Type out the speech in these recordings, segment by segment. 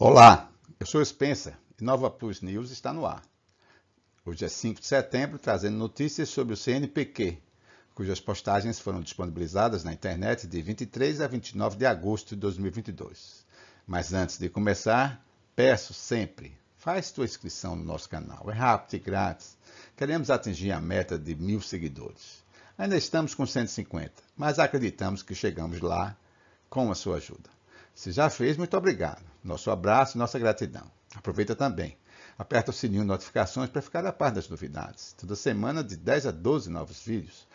Olá, eu sou Spencer e Nova Plus News está no ar. Hoje é 5 de setembro, trazendo notícias sobre o CNPq, cujas postagens foram disponibilizadas na internet de 23 a 29 de agosto de 2022. Mas antes de começar, peço sempre, faz tua inscrição no nosso canal, é rápido e grátis. Queremos atingir a meta de mil seguidores. Ainda estamos com 150, mas acreditamos que chegamos lá com a sua ajuda. Se já fez, muito obrigado. Nosso abraço e nossa gratidão. Aproveita também. Aperta o sininho de notificações para ficar a par das novidades. Toda semana, de 10 a 12 novos vídeos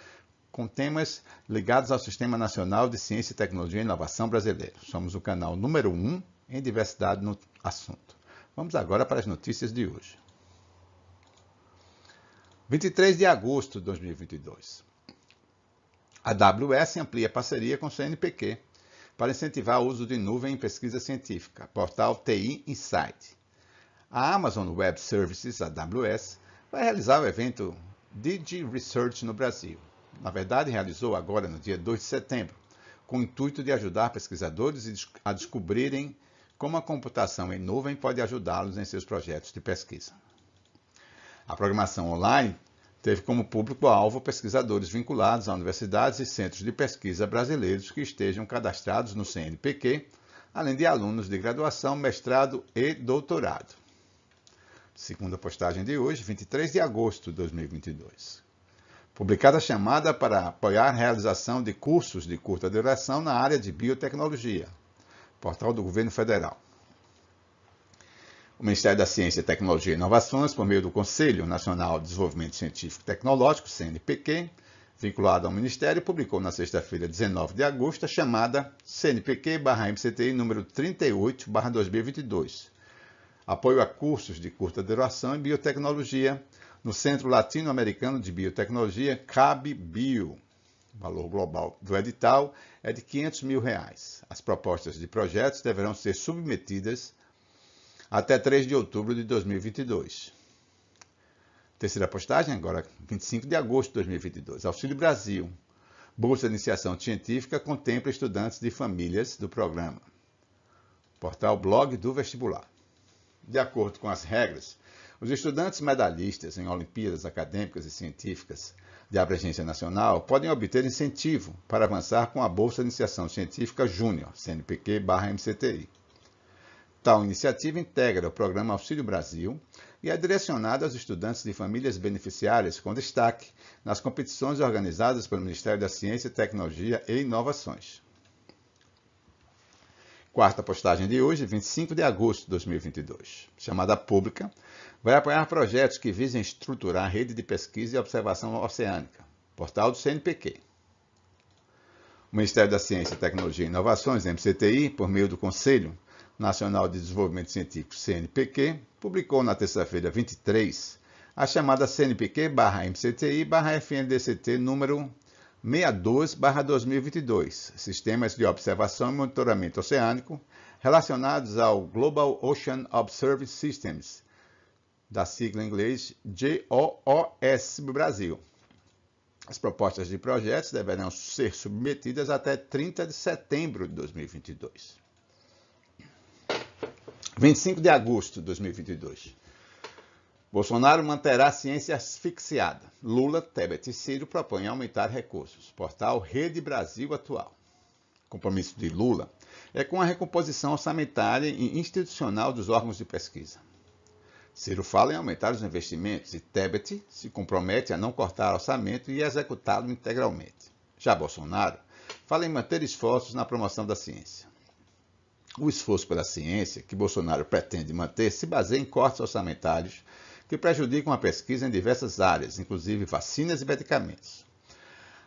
com temas ligados ao Sistema Nacional de Ciência, Tecnologia e Inovação Brasileiro. Somos o canal número 1 um em diversidade no assunto. Vamos agora para as notícias de hoje. 23 de agosto de 2022. A AWS amplia parceria com o CNPq para incentivar o uso de nuvem em pesquisa científica, portal TI Insight. A Amazon Web Services, AWS, vai realizar o evento Digi Research no Brasil. Na verdade, realizou agora no dia 2 de setembro, com o intuito de ajudar pesquisadores a descobrirem como a computação em nuvem pode ajudá-los em seus projetos de pesquisa. A programação online Teve como público-alvo pesquisadores vinculados a universidades e centros de pesquisa brasileiros que estejam cadastrados no CNPq, além de alunos de graduação, mestrado e doutorado. Segunda postagem de hoje, 23 de agosto de 2022. Publicada a chamada para apoiar a realização de cursos de curta duração na área de biotecnologia. Portal do Governo Federal. O Ministério da Ciência, Tecnologia e Inovações, por meio do Conselho Nacional de Desenvolvimento Científico e Tecnológico, CNPq, vinculado ao Ministério, publicou na sexta-feira, 19 de agosto, a chamada CNPq-MCTI número 38-2022. Apoio a cursos de curta duração em biotecnologia no Centro Latino-Americano de Biotecnologia, CABBio. O valor global do edital é de R$ 500 mil. Reais. As propostas de projetos deverão ser submetidas até 3 de outubro de 2022. Terceira postagem, agora 25 de agosto de 2022. Auxílio Brasil. Bolsa de Iniciação Científica contempla estudantes de famílias do programa. Portal Blog do Vestibular. De acordo com as regras, os estudantes medalhistas em Olimpíadas Acadêmicas e Científicas de abrangência nacional podem obter incentivo para avançar com a Bolsa de Iniciação Científica Júnior, CNPq/MCTI. Tal iniciativa integra o programa Auxílio Brasil e é direcionada aos estudantes de famílias beneficiárias com destaque nas competições organizadas pelo Ministério da Ciência, Tecnologia e Inovações. Quarta postagem de hoje, 25 de agosto de 2022. Chamada Pública, vai apoiar projetos que visem estruturar a rede de pesquisa e observação oceânica. Portal do CNPq. O Ministério da Ciência, Tecnologia e Inovações, MCTI, por meio do Conselho Nacional de Desenvolvimento Científico, CNPq, publicou na terça-feira 23 a chamada CNPq-MCTI-FNDCT número 62-2022, Sistemas de Observação e Monitoramento Oceânico relacionados ao Global Ocean Observing Systems, da sigla em inglês GOOS Brasil. As propostas de projetos deverão ser submetidas até 30 de setembro de 2022. 25 de agosto de 2022. Bolsonaro manterá a ciência asfixiada. Lula, Tebet e Ciro propõem aumentar recursos. Portal Rede Brasil Atual. O compromisso de Lula é com a recomposição orçamentária e institucional dos órgãos de pesquisa. Ciro fala em aumentar os investimentos e Tebet se compromete a não cortar orçamento e executá-lo integralmente. Já Bolsonaro fala em manter esforços na promoção da ciência. O esforço pela ciência, que Bolsonaro pretende manter, se baseia em cortes orçamentários que prejudicam a pesquisa em diversas áreas, inclusive vacinas e medicamentos.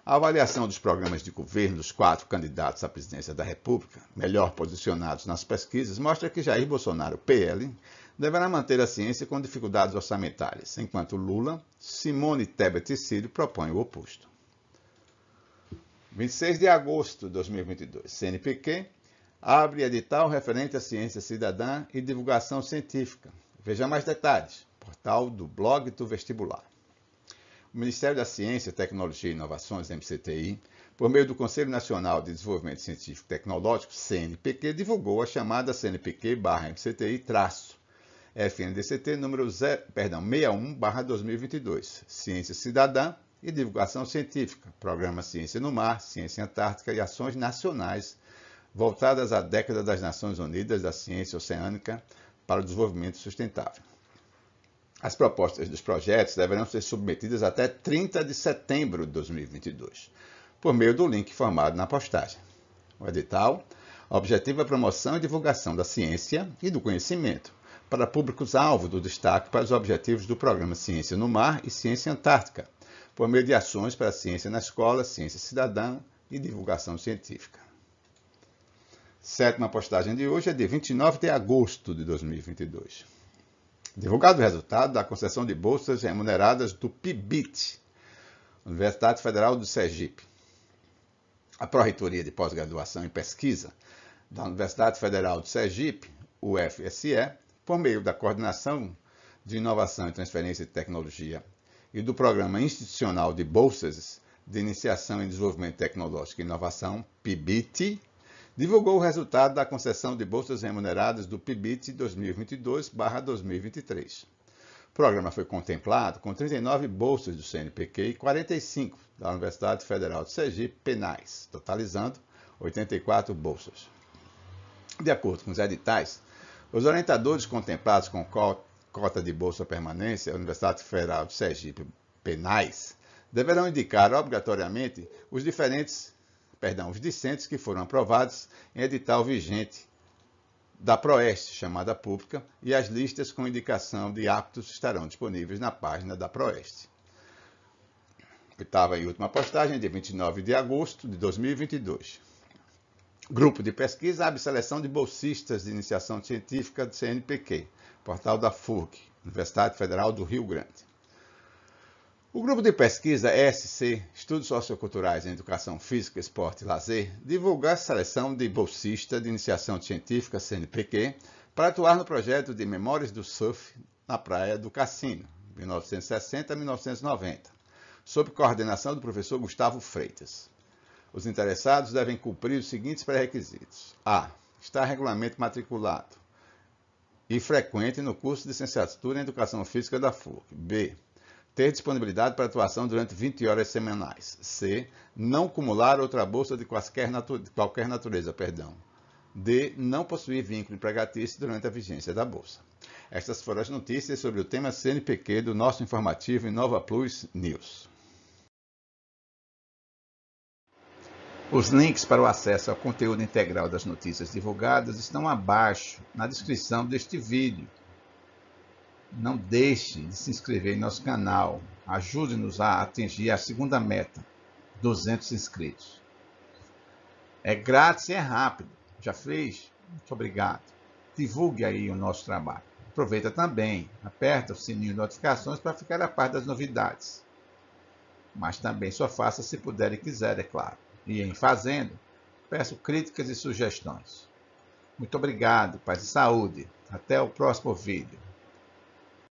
A avaliação dos programas de governo dos quatro candidatos à presidência da República, melhor posicionados nas pesquisas, mostra que Jair Bolsonaro, PL, deverá manter a ciência com dificuldades orçamentárias, enquanto Lula, Simone Tebet e Ciro propõem o oposto. 26 de agosto de 2022, CNPq abre edital referente à ciência cidadã e divulgação científica. Veja mais detalhes. Portal do blog do vestibular. O Ministério da Ciência, Tecnologia e Inovações, MCTI, por meio do Conselho Nacional de Desenvolvimento Científico e Tecnológico, CNPq, divulgou a chamada CNPq-MCTI-FNDCT número 61-2022, Ciência Cidadã e Divulgação Científica, Programa Ciência no Mar, Ciência Antártica e Ações Nacionais voltadas à década das Nações Unidas da Ciência Oceânica para o Desenvolvimento Sustentável. As propostas dos projetos deverão ser submetidas até 30 de setembro de 2022, por meio do link formado na postagem. O edital objetiva a promoção e divulgação da ciência e do conhecimento para públicos-alvo do destaque para os objetivos do programa Ciência no Mar e Ciência Antártica, por meio de ações para a ciência na escola, ciência cidadã e divulgação científica. Sétima postagem de hoje é de 29 de agosto de 2022. Divulgado o resultado da concessão de bolsas remuneradas do PIBIT, Universidade Federal do Sergipe. A Pró-Reitoria de Pós-Graduação e Pesquisa da Universidade Federal do Sergipe, UFSE, por meio da Coordenação de Inovação e Transferência de Tecnologia e do Programa Institucional de Bolsas de Iniciação em Desenvolvimento Tecnológico e Inovação, PIBIT, divulgou o resultado da concessão de bolsas remuneradas do PIBIT 2022-2023. O programa foi contemplado com 39 bolsas do CNPq e 45 da Universidade Federal de Sergipe, penais, totalizando 84 bolsas. De acordo com os editais, os orientadores contemplados com cota de bolsa permanência, Universidade Federal de Sergipe, penais, deverão indicar obrigatoriamente os diferentes perdão, os discentes que foram aprovados em edital vigente da Proeste, chamada pública, e as listas com indicação de aptos estarão disponíveis na página da Proeste. Oitava e última postagem, de 29 de agosto de 2022. Grupo de pesquisa abre seleção de bolsistas de iniciação científica do CNPq, portal da FURG, Universidade Federal do Rio Grande. O grupo de pesquisa ESC, Estudos Socioculturais em Educação Física, Esporte e Lazer, divulga a seleção de bolsista de iniciação científica CNPq para atuar no projeto de Memórias do Surf na Praia do Cassino, 1960 a 1990, sob coordenação do professor Gustavo Freitas. Os interessados devem cumprir os seguintes pré-requisitos: A. Estar regularmente matriculado e frequente no curso de licenciatura em Educação Física da FUC. B ter disponibilidade para atuação durante 20 horas semanais. C. Não acumular outra bolsa de, natu de qualquer natureza. Perdão. D. Não possuir vínculo empregatício durante a vigência da bolsa. Estas foram as notícias sobre o tema CNPq do nosso informativo Inova Plus News. Os links para o acesso ao conteúdo integral das notícias divulgadas estão abaixo na descrição deste vídeo. Não deixe de se inscrever em nosso canal. Ajude-nos a atingir a segunda meta, 200 inscritos. É grátis e é rápido. Já fez? Muito obrigado. Divulgue aí o nosso trabalho. Aproveita também, aperta o sininho de notificações para ficar a par das novidades. Mas também só faça se puder e quiser, é claro. E em fazendo, peço críticas e sugestões. Muito obrigado, paz e saúde. Até o próximo vídeo.